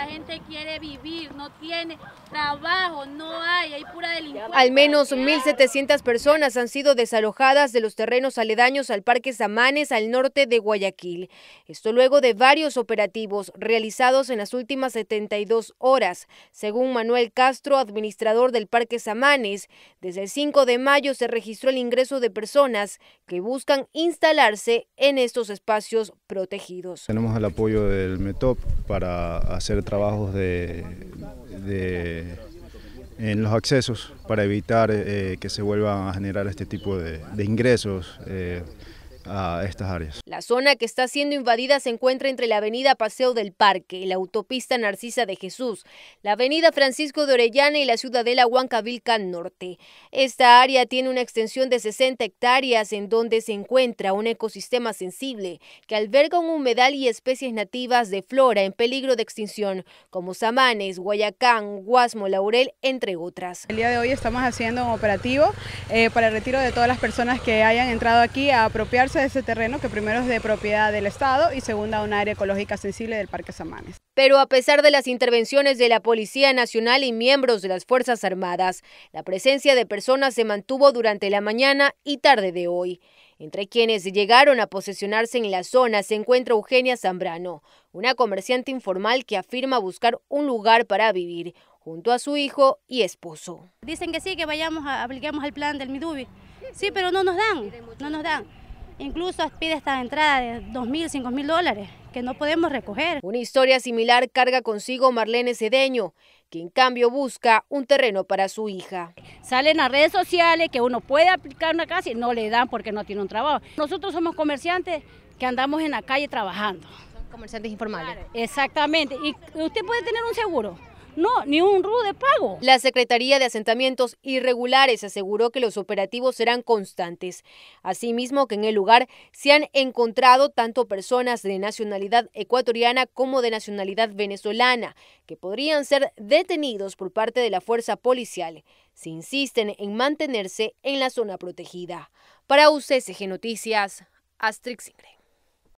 La gente quiere vivir, no tiene trabajo, no hay, hay pura delincuencia. Al menos 1.700 personas han sido desalojadas de los terrenos aledaños al Parque Samanes, al norte de Guayaquil. Esto luego de varios operativos realizados en las últimas 72 horas. Según Manuel Castro, administrador del Parque Samanes, desde el 5 de mayo se registró el ingreso de personas que buscan instalarse en estos espacios protegidos. Tenemos el apoyo del METOP para hacer trabajos de, en los accesos para evitar eh, que se vuelvan a generar este tipo de, ingresos. Eh, a estas áreas. La zona que está siendo invadida se encuentra entre la avenida Paseo del Parque y la autopista Narcisa de Jesús, la avenida Francisco de Orellana y la ciudadela Huancavilca Norte. Esta área tiene una extensión de 60 hectáreas en donde se encuentra un ecosistema sensible que alberga un humedal y especies nativas de flora en peligro de extinción, como samanes, guayacán, guasmo, laurel, entre otras. El día de hoy estamos haciendo un operativo eh, para el retiro de todas las personas que hayan entrado aquí a apropiarse de ese terreno que primero es de propiedad del Estado y segunda un área ecológica sensible del Parque Samanes. Pero a pesar de las intervenciones de la Policía Nacional y miembros de las Fuerzas Armadas, la presencia de personas se mantuvo durante la mañana y tarde de hoy. Entre quienes llegaron a posesionarse en la zona se encuentra Eugenia Zambrano, una comerciante informal que afirma buscar un lugar para vivir junto a su hijo y esposo. Dicen que sí, que vayamos a apliquemos el plan del Midubi. Sí, pero no nos dan, no nos dan. Incluso pide esta entrada de 2.000, 5.000 dólares que no podemos recoger. Una historia similar carga consigo Marlene Cedeño, que en cambio busca un terreno para su hija. Salen a redes sociales que uno puede aplicar una casa y no le dan porque no tiene un trabajo. Nosotros somos comerciantes que andamos en la calle trabajando. Son comerciantes informales. exactamente. Y usted puede tener un seguro no, ni un RU de pago. La Secretaría de Asentamientos Irregulares aseguró que los operativos serán constantes. Asimismo, que en el lugar se han encontrado tanto personas de nacionalidad ecuatoriana como de nacionalidad venezolana, que podrían ser detenidos por parte de la fuerza policial si insisten en mantenerse en la zona protegida. Para UCSG Noticias, Astrid